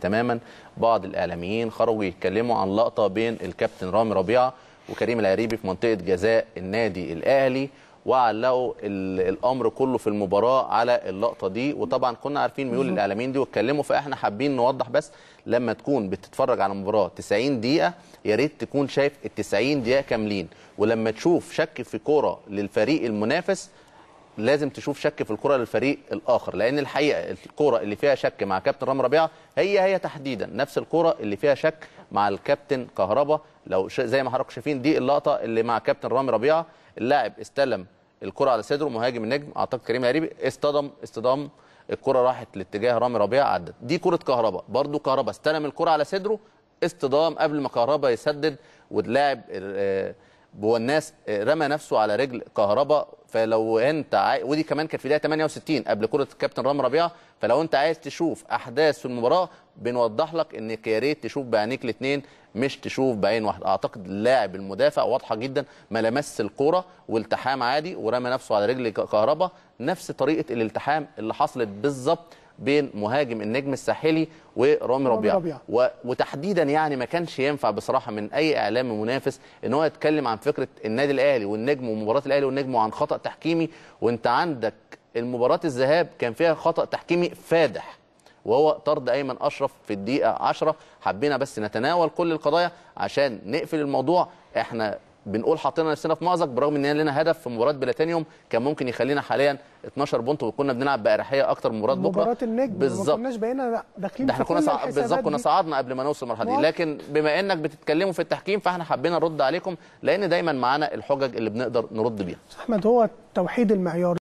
تماما بعض الاعلاميين خرجوا يتكلموا عن لقطه بين الكابتن رامي ربيعه وكريم العريبي في منطقه جزاء النادي الاهلي وعلقوا الامر كله في المباراه على اللقطه دي وطبعا كنا عارفين ميول الاعلاميين دي واتكلموا فاحنا حابين نوضح بس لما تكون بتتفرج على مباراه 90 دقيقه يا ريت تكون شايف ال 90 دقيقه كاملين ولما تشوف شك في كوره للفريق المنافس لازم تشوف شك في الكره للفريق الاخر لان الحقيقه الكره اللي فيها شك مع كابتن رام ربيعه هي هي تحديدا نفس الكره اللي فيها شك مع الكابتن كهربا لو زي ما حضراتكم شايفين دي اللقطه اللي مع كابتن رامي ربيعه اللاعب استلم الكره على صدره مهاجم النجم اعتقد كريم هريبي اصطدم اصطدام الكره راحت لاتجاه رامي ربيعه عدت دي كره كهربا برده كهربا استلم الكره على صدره اصطدام قبل ما كهربا يسدد واللاعب الناس آه، رمى نفسه على رجل كهربا فلو انت عاي... ودي كمان كانت في دقيقه 68 قبل كره الكابتن رام ربيعه فلو انت عايز تشوف احداث المباراه بنوضح لك انك يا ريت تشوف بعينيك الاثنين مش تشوف بعين واحده اعتقد اللاعب المدافع واضحه جدا ما لمس الكوره والتحام عادي ورمى نفسه على رجل كهربا نفس طريقه الالتحام اللي حصلت بالظبط بين مهاجم النجم الساحلي ورامي ربيعه ربيع. و... وتحديدا يعني ما كانش ينفع بصراحه من اي اعلام منافس ان هو يتكلم عن فكره النادي الاهلي والنجم ومباراه الاهلي والنجم وعن خطا تحكيمي وانت عندك المباراه الذهاب كان فيها خطا تحكيمي فادح وهو طرد ايمن اشرف في الدقيقه 10 حبينا بس نتناول كل القضايا عشان نقفل الموضوع احنا بنقول حطينا نفسنا في مأزق برغم ان لنا هدف في مباراه بلاتينيوم كان ممكن يخلينا حاليا 12 بونت وكنا بنلعب باريحيه اكتر من مباراه بكره مباراه النجم بالظبط ما كناش بقينا داخلين احنا كنا بالظبط كنا صعدنا قبل ما نوصل المرحله دي لكن بما انك بتتكلموا في التحكيم فاحنا حبينا نرد عليكم لان دايما معانا الحجج اللي بنقدر نرد بيها احمد هو توحيد المعيار